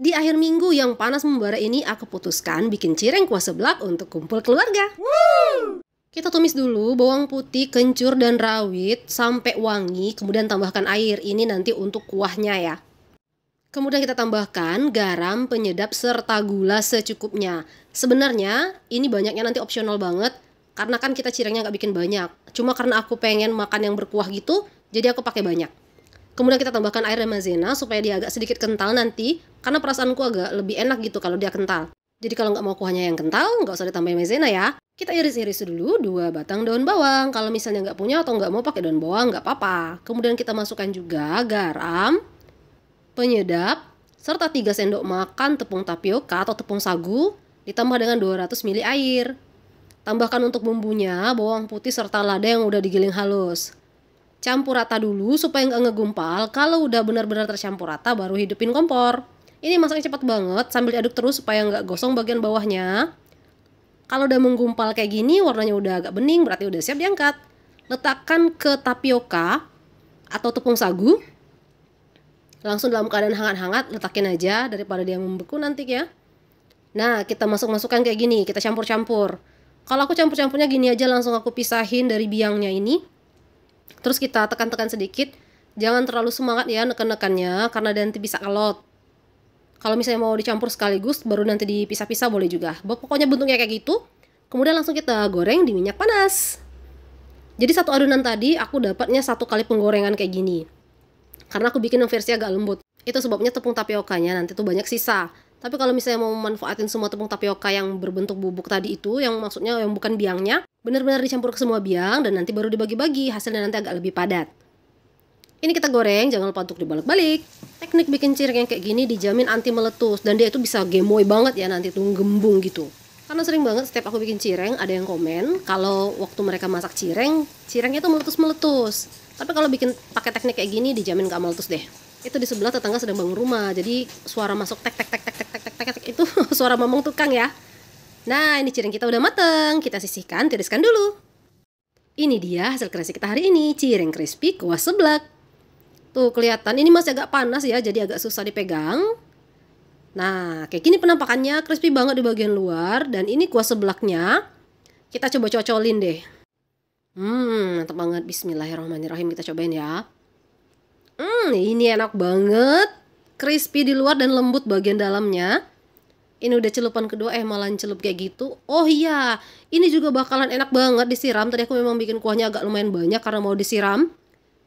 Di akhir minggu yang panas membara ini, aku putuskan bikin cireng kuah seblak untuk kumpul keluarga. Woo! Kita tumis dulu bawang putih, kencur, dan rawit sampai wangi, kemudian tambahkan air. Ini nanti untuk kuahnya ya. Kemudian kita tambahkan garam, penyedap, serta gula secukupnya. Sebenarnya ini banyaknya nanti opsional banget, karena kan kita cirengnya nggak bikin banyak. Cuma karena aku pengen makan yang berkuah gitu, jadi aku pakai banyak kemudian kita tambahkan air dan maizena supaya dia agak sedikit kental nanti karena perasaanku agak lebih enak gitu kalau dia kental jadi kalau nggak mau kuahnya yang kental nggak usah ditambahin maizena ya kita iris-iris dulu dua batang daun bawang kalau misalnya nggak punya atau nggak mau pakai daun bawang nggak apa-apa kemudian kita masukkan juga garam penyedap serta 3 sendok makan tepung tapioka atau tepung sagu ditambah dengan 200 ml air Tambahkan untuk bumbunya bawang putih serta lada yang udah digiling halus campur rata dulu supaya nggak ngegumpal. Kalau udah benar-benar tercampur rata baru hidupin kompor. Ini masaknya cepat banget sambil diaduk terus supaya nggak gosong bagian bawahnya. Kalau udah menggumpal kayak gini warnanya udah agak bening berarti udah siap diangkat. Letakkan ke tapioka atau tepung sagu. Langsung dalam keadaan hangat-hangat letakin aja daripada dia membeku nanti ya. Nah, kita masuk-masukkan kayak gini, kita campur-campur. Kalau aku campur-campurnya gini aja langsung aku pisahin dari biangnya ini terus kita tekan-tekan sedikit jangan terlalu semangat ya neken-nekannya karena nanti bisa kelot kalau misalnya mau dicampur sekaligus baru nanti dipisah-pisah boleh juga pokoknya bentuknya kayak gitu kemudian langsung kita goreng di minyak panas jadi satu adonan tadi aku dapatnya satu kali penggorengan kayak gini karena aku bikin yang versi agak lembut itu sebabnya tepung tapiokanya nanti tuh banyak sisa tapi kalau misalnya mau memanfaatin semua tepung tapioka yang berbentuk bubuk tadi itu yang maksudnya yang bukan biangnya Benar-benar dicampur ke semua biang dan nanti baru dibagi-bagi, hasilnya nanti agak lebih padat. Ini kita goreng, jangan lupa untuk dibalik-balik. Teknik bikin cireng yang kayak gini dijamin anti meletus dan dia itu bisa gemoy banget ya nanti tuh gembung gitu. Karena sering banget setiap aku bikin cireng ada yang komen kalau waktu mereka masak cireng, cirengnya itu meletus-meletus. Tapi kalau bikin pakai teknik kayak gini dijamin gak meletus deh. Itu di sebelah tetangga sedang bangun rumah, jadi suara masuk tek tek tek tek tek tek tek tek, tek itu suara mamang tukang ya. Nah, ini cireng kita udah mateng. Kita sisihkan, tiriskan dulu. Ini dia hasil kreasi kita hari ini, cireng crispy kuah seblak. Tuh, kelihatan ini masih agak panas ya, jadi agak susah dipegang. Nah, kayak gini penampakannya crispy banget di bagian luar dan ini kuah seblaknya. Kita coba cocolin deh. Hmm, mantap banget. Bismillahirrahmanirrahim kita cobain ya. Hmm, ini enak banget. Crispy di luar dan lembut bagian dalamnya ini udah celupan kedua eh malah celup kayak gitu oh iya ini juga bakalan enak banget disiram tadi aku memang bikin kuahnya agak lumayan banyak karena mau disiram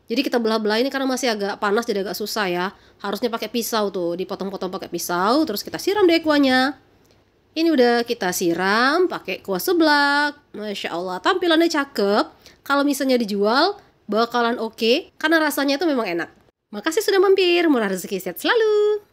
jadi kita belah-belah ini karena masih agak panas jadi agak susah ya harusnya pakai pisau tuh dipotong-potong pakai pisau terus kita siram deh kuahnya ini udah kita siram pakai kuah seblak masya allah tampilannya cakep kalau misalnya dijual bakalan oke okay, karena rasanya itu memang enak makasih sudah mampir murah rezeki sehat selalu